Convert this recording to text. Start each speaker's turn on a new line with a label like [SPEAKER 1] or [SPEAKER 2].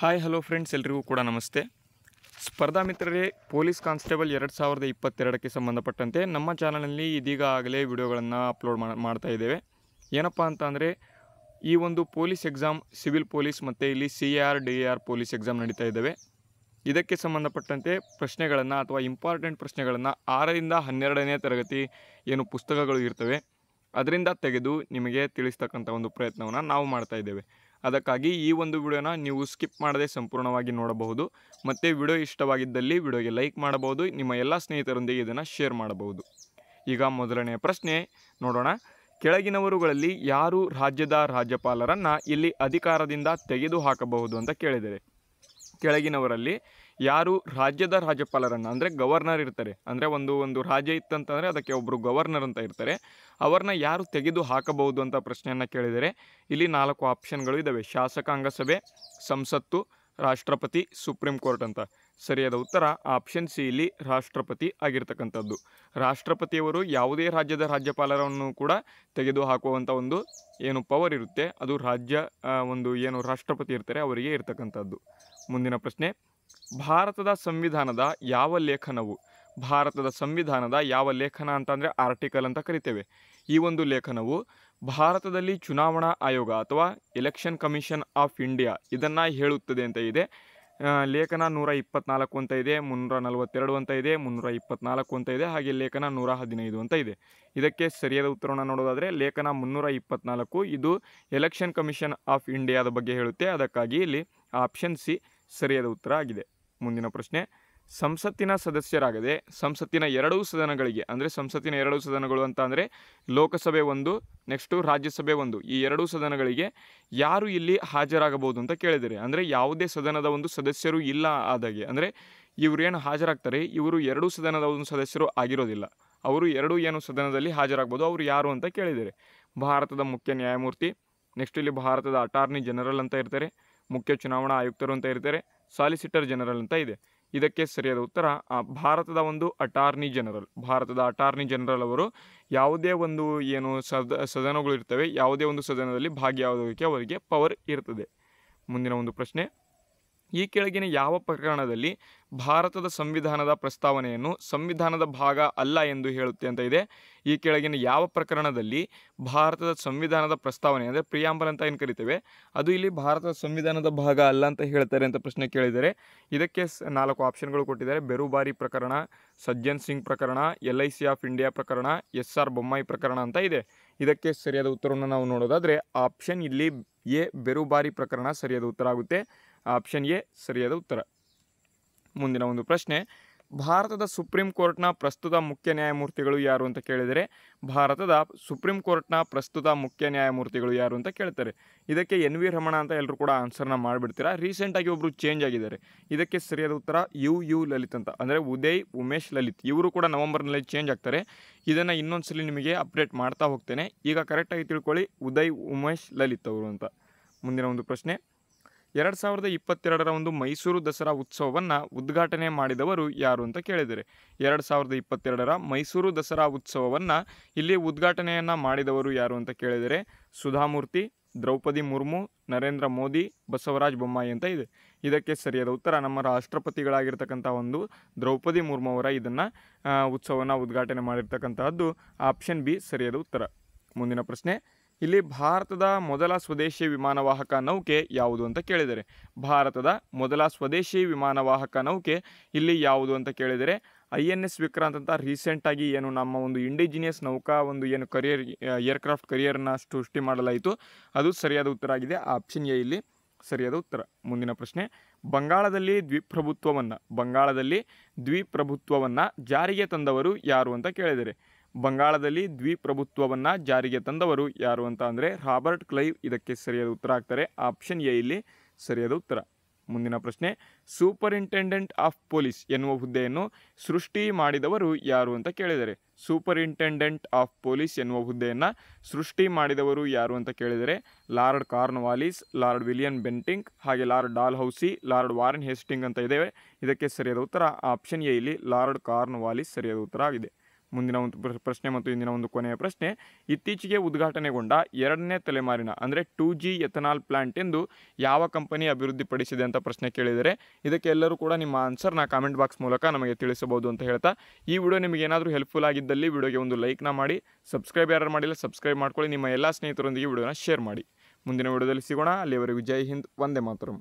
[SPEAKER 1] hi hello friends ಎಲ್ರಿಗೂ ಕೂಡ ನಮಸ್ತೆ ಸ್ಪರ್ಧಾ ಮಿತ್ರರೇ ಪೊಲೀಸ್ ಕಾನ್ಸ್ಟೇಬಲ್ ಎರಡು ಸಾವಿರದ ಇಪ್ಪತ್ತೆರಡಕ್ಕೆ ಸಂಬಂಧಪಟ್ಟಂತೆ ನಮ್ಮ ಚಾನಲಲ್ಲಿ ಇದೀಗ ಆಗಲೇ ವಿಡಿಯೋಗಳನ್ನು ಅಪ್ಲೋಡ್ ಮಾಡ್ತಾ ಇದ್ದೇವೆ ಏನಪ್ಪ ಅಂತ ಅಂದರೆ ಈ ಒಂದು ಪೊಲೀಸ್ ಎಕ್ಸಾಮ್ ಸಿವಿಲ್ ಪೊಲೀಸ್ ಮತ್ತು ಇಲ್ಲಿ C R D R police exam ನಡೀತಾ ಇದ್ದಾವೆ ಇದಕ್ಕೆ ಸಂಬಂಧಪಟ್ಟಂತೆ ಪ್ರಶ್ನೆಗಳನ್ನು ಅಥವಾ ಇಂಪಾರ್ಟೆಂಟ್ ಪ್ರಶ್ನೆಗಳನ್ನು ಆರರಿಂದ ಹನ್ನೆರಡನೇ ತರಗತಿ ಏನು ಪುಸ್ತಕಗಳು ಇರ್ತವೆ ಅದರಿಂದ ತೆಗೆದು ನಿಮಗೆ ತಿಳಿಸ್ತಕ್ಕಂಥ ಒಂದು ಪ್ರಯತ್ನವನ್ನು ನಾವು ಮಾಡ್ತಾ ಇದ್ದೇವೆ ಅದಕ್ಕಾಗಿ ಈ ಒಂದು ವಿಡಿಯೋನ ನೀವು ಸ್ಕಿಪ್ ಮಾಡದೆ ಸಂಪೂರ್ಣವಾಗಿ ನೋಡಬಹುದು ಮತ್ತು ವಿಡಿಯೋ ಇಷ್ಟವಾಗಿದ್ದಲ್ಲಿ ವಿಡಿಯೋಗೆ ಲೈಕ್ ಮಾಡಬಹುದು ನಿಮ್ಮ ಎಲ್ಲ ಸ್ನೇಹಿತರೊಂದಿಗೆ ಇದನ್ನು ಶೇರ್ ಮಾಡಬಹುದು ಈಗ ಮೊದಲನೆಯ ಪ್ರಶ್ನೆ ನೋಡೋಣ ಕೆಳಗಿನವರುಗಳಲ್ಲಿ ಯಾರು ರಾಜ್ಯದ ರಾಜ್ಯಪಾಲರನ್ನು ಇಲ್ಲಿ ಅಧಿಕಾರದಿಂದ ತೆಗೆದುಹಾಕಬಹುದು ಅಂತ ಕೇಳಿದರೆ ಕೆಳಗಿನವರಲ್ಲಿ ಯಾರು ರಾಜ್ಯದ ರಾಜ್ಯಪಾಲರನ್ನು ಅಂದರೆ ಗವರ್ನರ್ ಇರ್ತಾರೆ ಅಂದರೆ ಒಂದು ಒಂದು ರಾಜ್ಯ ಇತ್ತಂತಂದರೆ ಅದಕ್ಕೆ ಒಬ್ಬರು ಗವರ್ನರ್ ಅಂತ ಇರ್ತಾರೆ ಅವ್ರನ್ನ ಯಾರು ತೆಗೆದು ಹಾಕಬಹುದು ಅಂತ ಪ್ರಶ್ನೆಯನ್ನು ಕೇಳಿದರೆ ಇಲ್ಲಿ ನಾಲ್ಕು ಆಪ್ಷನ್ಗಳು ಇದ್ದಾವೆ ಶಾಸಕಾಂಗ ಸಭೆ ಸಂಸತ್ತು ರಾಷ್ಟ್ರಪತಿ ಸುಪ್ರೀಂ ಕೋರ್ಟ್ ಅಂತ ಸರಿಯಾದ ಉತ್ತರ ಆಪ್ಷನ್ ಸಿ ಇಲ್ಲಿ ರಾಷ್ಟ್ರಪತಿ ಆಗಿರ್ತಕ್ಕಂಥದ್ದು ರಾಷ್ಟ್ರಪತಿಯವರು ಯಾವುದೇ ರಾಜ್ಯದ ರಾಜ್ಯಪಾಲರನ್ನು ಕೂಡ ತೆಗೆದುಹಾಕುವಂಥ ಒಂದು ಏನು ಪವರ್ ಇರುತ್ತೆ ಅದು ರಾಜ್ಯ ಒಂದು ಏನು ರಾಷ್ಟ್ರಪತಿ ಇರ್ತಾರೆ ಅವರಿಗೆ ಇರ್ತಕ್ಕಂಥದ್ದು ಮುಂದಿನ ಪ್ರಶ್ನೆ ಭಾರತದ ಸಂವಿಧಾನದ ಯಾವ ಲೇಖನವು ಭಾರತದ ಸಂವಿಧಾನದ ಯಾವ ಲೇಖನ ಅಂತಂದರೆ ಆರ್ಟಿಕಲ್ ಅಂತ ಕರಿತೇವೆ ಈ ಒಂದು ಲೇಖನವು ಭಾರತದಲ್ಲಿ ಚುನಾವಣಾ ಆಯೋಗ ಅಥವಾ ಎಲೆಕ್ಷನ್ ಕಮಿಷನ್ ಆಫ್ ಇಂಡಿಯಾ ಇದನ್ನು ಹೇಳುತ್ತದೆ ಅಂತ ಇದೆ ಲೇಖನ ನೂರ ಇಪ್ಪತ್ನಾಲ್ಕು ಅಂತ ಇದೆ ಮುನ್ನೂರ ನಲವತ್ತೆರಡು ಅಂತ ಇದೆ ಮುನ್ನೂರ ಇಪ್ಪತ್ನಾಲ್ಕು ಅಂತ ಇದೆ ಹಾಗೆ ಲೇಖನ ನೂರ ಹದಿನೈದು ಅಂತ ಇದೆ ಇದಕ್ಕೆ ಸರಿಯಾದ ಉತ್ತರವನ್ನು ನೋಡೋದಾದರೆ ಲೇಖನ ಮುನ್ನೂರ ಇಪ್ಪತ್ನಾಲ್ಕು ಇದು ಎಲೆಕ್ಷನ್ ಕಮಿಷನ್ ಆಫ್ ಇಂಡಿಯಾದ ಬಗ್ಗೆ ಹೇಳುತ್ತೆ ಅದಕ್ಕಾಗಿ ಇಲ್ಲಿ ಆಪ್ಷನ್ ಸಿ ಸರಿಯಾದ ಉತ್ತರ ಆಗಿದೆ ಮುಂದಿನ ಪ್ರಶ್ನೆ ಸಂಸತ್ತಿನ ಸದಸ್ಯರಾಗದೆ ಸಂಸತ್ತಿನ ಎರಡೂ ಸದನಗಳಿಗೆ ಅಂದರೆ ಸಂಸತ್ತಿನ ಎರಡೂ ಸದನಗಳು ಅಂತ ಅಂದರೆ ಲೋಕಸಭೆ ಒಂದು ನೆಕ್ಸ್ಟು ರಾಜ್ಯಸಭೆ ಒಂದು ಈ ಎರಡೂ ಸದನಗಳಿಗೆ ಯಾರು ಇಲ್ಲಿ ಹಾಜರಾಗಬಹುದು ಅಂತ ಕೇಳಿದರೆ ಅಂದರೆ ಯಾವುದೇ ಸದನದ ಒಂದು ಸದಸ್ಯರು ಇಲ್ಲ ಆದಾಗೆ ಅಂದರೆ ಇವರೇನು ಹಾಜರಾಗ್ತಾರೆ ಇವರು ಎರಡೂ ಸದನದ ಒಂದು ಸದಸ್ಯರು ಆಗಿರೋದಿಲ್ಲ ಅವರು ಎರಡೂ ಏನು ಸದನದಲ್ಲಿ ಹಾಜರಾಗ್ಬೋದು ಅವರು ಯಾರು ಅಂತ ಕೇಳಿದರೆ ಭಾರತದ ಮುಖ್ಯ ನ್ಯಾಯಮೂರ್ತಿ ನೆಕ್ಸ್ಟ್ ಇಲ್ಲಿ ಭಾರತದ ಅಟಾರ್ನಿ ಜನರಲ್ ಅಂತ ಇರ್ತಾರೆ ಮುಖ್ಯ ಚುನಾವಣಾ ಆಯುಕ್ತರು ಅಂತ ಇರ್ತಾರೆ ಸಾಲಿಸಿಟರ್ ಜನರಲ್ ಅಂತ ಇದೆ ಇದಕ್ಕೆ ಸರಿಯಾದ ಉತ್ತರ ಭಾರತದ ಒಂದು ಅಟಾರ್ನಿ ಜನರಲ್ ಭಾರತದ ಅಟಾರ್ನಿ ಜನರಲ್ ಅವರು ಯಾವುದೇ ಒಂದು ಏನು ಸದ ಸದನಗಳು ಇರ್ತವೆ ಯಾವುದೇ ಒಂದು ಸದನದಲ್ಲಿ ಭಾಗಿಯಾಗೋದಕ್ಕೆ ಅವರಿಗೆ ಪವರ್ ಇರ್ತದೆ ಮುಂದಿನ ಒಂದು ಪ್ರಶ್ನೆ ಈ ಕೆಳಗಿನ ಯಾವ ಪ್ರಕರಣದಲ್ಲಿ ಭಾರತದ ಸಂವಿಧಾನದ ಪ್ರಸ್ತಾವನೆಯನ್ನು ಸಂವಿಧಾನದ ಭಾಗ ಅಲ್ಲ ಎಂದು ಹೇಳುತ್ತೆ ಅಂತ ಇದೆ ಈ ಕೆಳಗಿನ ಯಾವ ಪ್ರಕರಣದಲ್ಲಿ ಭಾರತದ ಸಂವಿಧಾನದ ಪ್ರಸ್ತಾವನೆ ಅಂದರೆ ಪ್ರಿಯಾಂಬಲ್ ಅಂತ ಏನು ಕರಿತೇವೆ ಅದು ಇಲ್ಲಿ ಭಾರತದ ಸಂವಿಧಾನದ ಭಾಗ ಅಲ್ಲ ಅಂತ ಹೇಳ್ತಾರೆ ಅಂತ ಪ್ರಶ್ನೆ ಕೇಳಿದರೆ ಇದಕ್ಕೆ ನಾಲ್ಕು ಆಪ್ಷನ್ಗಳು ಕೊಟ್ಟಿದ್ದಾರೆ ಬೆರುಬಾರಿ ಪ್ರಕರಣ ಸಜ್ಜನ್ ಸಿಂಗ್ ಪ್ರಕರಣ L I C of India ಪ್ರಕರಣ ಎಸ್ ಆರ್ ಬೊಮ್ಮಾಯಿ ಪ್ರಕರಣ ಅಂತ ಇದೆ ಇದಕ್ಕೆ ಸರಿಯಾದ ಉತ್ತರವನ್ನು ನಾವು ನೋಡೋದಾದರೆ ಆಪ್ಷನ್ ಇಲ್ಲಿ ಎ ಬೆರುಬಾರಿ ಪ್ರಕರಣ ಸರಿಯಾದ ಉತ್ತರ ಆಗುತ್ತೆ ಆಪ್ಷನ್ ಎ ಸರಿಯಾದ ಉತ್ತರ ಮುಂದಿನ ಒಂದು ಪ್ರಶ್ನೆ ಭಾರತದ ಸುಪ್ರೀಂ ಕೋರ್ಟ್ನ ಪ್ರಸ್ತುತ ಮುಖ್ಯ ನ್ಯಾಯಮೂರ್ತಿಗಳು ಯಾರು ಅಂತ ಕೇಳಿದರೆ ಭಾರತದ ಸುಪ್ರೀಂ ಕೋರ್ಟ್ನ ಪ್ರಸ್ತುತ ಮುಖ್ಯ ನ್ಯಾಯಮೂರ್ತಿಗಳು ಯಾರು ಅಂತ ಕೇಳ್ತಾರೆ ಇದಕ್ಕೆ ಎನ್ ವಿ ರಮಣ ಅಂತ ಎಲ್ಲರೂ ಕೂಡ ಆನ್ಸರ್ನ ಮಾಡಿಬಿಡ್ತೀರಾ ರೀಸೆಂಟಾಗಿ ಒಬ್ಬರು ಚೇಂಜ್ ಆಗಿದ್ದಾರೆ ಇದಕ್ಕೆ ಸರಿಯಾದ ಉತ್ತರ ಯು ಯು ಲಲಿತ್ ಅಂತ ಅಂದರೆ ಉದಯ್ ಉಮೇಶ್ ಲಲಿತ್ ಇವರು ಕೂಡ ನವೆಂಬರ್ನಲ್ಲಿ ಚೇಂಜ್ ಆಗ್ತಾರೆ ಇದನ್ನು ಇನ್ನೊಂದ್ಸಲಿ ನಿಮಗೆ ಅಪ್ಡೇಟ್ ಮಾಡ್ತಾ ಹೋಗ್ತೇನೆ ಈಗ ಕರೆಕ್ಟಾಗಿ ತಿಳ್ಕೊಳ್ಳಿ ಉದಯ್ ಉಮೇಶ್ ಲಲಿತ್ ಅವರು ಅಂತ ಮುಂದಿನ ಒಂದು ಪ್ರಶ್ನೆ ಎರಡು ಸಾವಿರದ ಇಪ್ಪತ್ತೆರಡರ ಒಂದು ಮೈಸೂರು ದಸರಾ ಉತ್ಸವವನ್ನು ಉದ್ಘಾಟನೆ ಮಾಡಿದವರು ಯಾರು ಅಂತ ಕೇಳಿದರೆ ಎರಡು ಸಾವಿರದ ಇಪ್ಪತ್ತೆರಡರ ಮೈಸೂರು ದಸರಾ ಉತ್ಸವವನ್ನು ಇಲ್ಲಿ ಉದ್ಘಾಟನೆಯನ್ನು ಮಾಡಿದವರು ಯಾರು ಅಂತ ಕೇಳಿದರೆ ಸುಧಾಮೂರ್ತಿ ದ್ರೌಪದಿ ಮುರ್ಮು ನರೇಂದ್ರ ಮೋದಿ ಬಸವರಾಜ ಬೊಮ್ಮಾಯಿ ಅಂತ ಇದೆ ಇದಕ್ಕೆ ಸರಿಯಾದ ಉತ್ತರ ನಮ್ಮ ರಾಷ್ಟ್ರಪತಿಗಳಾಗಿರ್ತಕ್ಕಂಥ ಒಂದು ದ್ರೌಪದಿ ಮುರ್ಮು ಅವರ ಇದನ್ನು ಉತ್ಸವವನ್ನು ಉದ್ಘಾಟನೆ ಮಾಡಿರ್ತಕ್ಕಂತಹದ್ದು ಆಪ್ಷನ್ ಬಿ ಸರಿಯಾದ ಉತ್ತರ ಮುಂದಿನ ಪ್ರಶ್ನೆ ಇಲ್ಲಿ ಭಾರತದ ಮೊದಲ ಸ್ವದೇಶಿ ವಿಮಾನವಾಹಕ ನೌಕೆ ಯಾವುದು ಅಂತ ಕೇಳಿದರೆ ಭಾರತದ ಮೊದಲ ಸ್ವದೇಶಿ ವಿಮಾನವಾಹಕ ನೌಕೆ ಇಲ್ಲಿ ಯಾವುದು ಅಂತ ಕೇಳಿದರೆ ಐ ಎನ್ ಎಸ್ ವಿಕ್ರಾಂತ್ ಅಂತ ರೀಸೆಂಟಾಗಿ ಏನು ನಮ್ಮ ಒಂದು ಇಂಡಿಜಿನಿಯಸ್ ನೌಕಾ ಒಂದು ಏನು ಕರಿಯರ್ ಏರ್ಕ್ರಾಫ್ಟ್ ಕರಿಯರ್ನ ಸೃಷ್ಟಿ ಮಾಡಲಾಯಿತು ಅದು ಸರಿಯಾದ ಉತ್ತರ ಆಗಿದೆ ಆಪ್ಷನ್ ಎ ಇಲ್ಲಿ ಸರಿಯಾದ ಉತ್ತರ ಮುಂದಿನ ಪ್ರಶ್ನೆ ಬಂಗಾಳದಲ್ಲಿ ದ್ವಿಪ್ರಭುತ್ವವನ್ನು ಬಂಗಾಳದಲ್ಲಿ ದ್ವಿಪ್ರಭುತ್ವವನ್ನು ಜಾರಿಗೆ ತಂದವರು ಯಾರು ಅಂತ ಕೇಳಿದರೆ ಬಂಗಾಳದಲ್ಲಿ ದ್ವಿಪ್ರಭುತ್ವವನ್ನು ಜಾರಿಗೆ ತಂದವರು ಯಾರು ಅಂತ ಅಂದರೆ ರಾಬರ್ಟ್ ಕ್ಲೈವ್ ಇದಕ್ಕೆ ಸರಿಯಾದ ಉತ್ತರ ಆಗ್ತಾರೆ ಆಪ್ಷನ್ ಎ ಇಲ್ಲಿ ಸರಿಯಾದ ಉತ್ತರ ಮುಂದಿನ ಪ್ರಶ್ನೆ ಸೂಪರಿಂಟೆಂಡೆಂಟ್ ಆಫ್ ಪೊಲೀಸ್ ಎನ್ನುವ ಹುದ್ದೆಯನ್ನು ಸೃಷ್ಟಿ ಮಾಡಿದವರು ಯಾರು ಅಂತ ಕೇಳಿದರೆ ಸೂಪರಿಂಟೆಂಡೆಂಟ್ ಆಫ್ ಪೊಲೀಸ್ ಎನ್ನುವ ಹುದ್ದೆಯನ್ನು ಸೃಷ್ಟಿ ಮಾಡಿದವರು ಯಾರು ಅಂತ ಕೇಳಿದರೆ Lord Cornwallis Lord William Bentinck ಹಾಗೆ Lord Dalhousie Lord Warren Hastings ಅಂತ ಇದ್ದೇವೆ ಇದಕ್ಕೆ ಸರಿಯಾದ ಉತ್ತರ ಆಪ್ಷನ್ ಎ ಇಲ್ಲಿ ಲಾರ್ಡ್ ಕಾರ್ನ್ವಾಲಿಸ್ ಸರಿಯಾದ ಉತ್ತರ ಆಗಿದೆ ಮುಂದಿನ ಒಂದು ಪ್ರಶ್ನೆ ಮತ್ತು ಇಂದಿನ ಒಂದು ಕೊನೆಯ ಪ್ರಶ್ನೆ ಇತ್ತೀಚೆಗೆ ಉದ್ಘಾಟನೆಗೊಂಡ ಎರಡನೇ ತಲೆಮಾರಿನ ಅಂದರೆ ಟೂ ಜಿ ಎಥನಾಲ್ ಪ್ಲಾಂಟ್ ಎಂದು ಯಾವ ಕಂಪನಿ ಅಭಿವೃದ್ಧಿಪಡಿಸಿದೆ ಅಂತ ಪ್ರಶ್ನೆ ಕೇಳಿದರೆ ಇದಕ್ಕೆ ಎಲ್ಲರೂ ಕೂಡ ನಿಮ್ಮ ಆನ್ಸರ್ನ ಕಾಮೆಂಟ್ ಬಾಕ್ಸ್ ಮೂಲಕ ನಮಗೆ ತಿಳಿಸಬಹುದು ಅಂತ ಹೇಳ್ತಾ ಈ ವಿಡಿಯೋ ನಿಮಗೆ ಏನಾದರೂ ಹೆಲ್ಪ್ಫುಲ್ ಆಗಿದ್ದಲ್ಲಿ ವಿಡಿಯೋಗೆ ಒಂದು ಲೈಕ್ನ ಮಾಡಿ ಸಬ್ಸ್ಕ್ರೈಬ್ ಯಾರು ಮಾಡಿಲ್ಲ ಸಬ್ಸ್ಕ್ರೈಬ್ ಮಾಡ್ಕೊಳ್ಳಿ ನಿಮ್ಮ ಎಲ್ಲ ಸ್ನೇಹಿತರೊಂದಿಗೆ ವಿಡಿಯೋನ ಶೇರ್ ಮಾಡಿ ಮುಂದಿನ ವಿಡಿಯೋದಲ್ಲಿ ಸಿಗೋಣ ಅಲ್ಲಿವರೆಗೂ ಜೈ ಹಿಂದ್ ವಂದೇ ಮಾತರಂ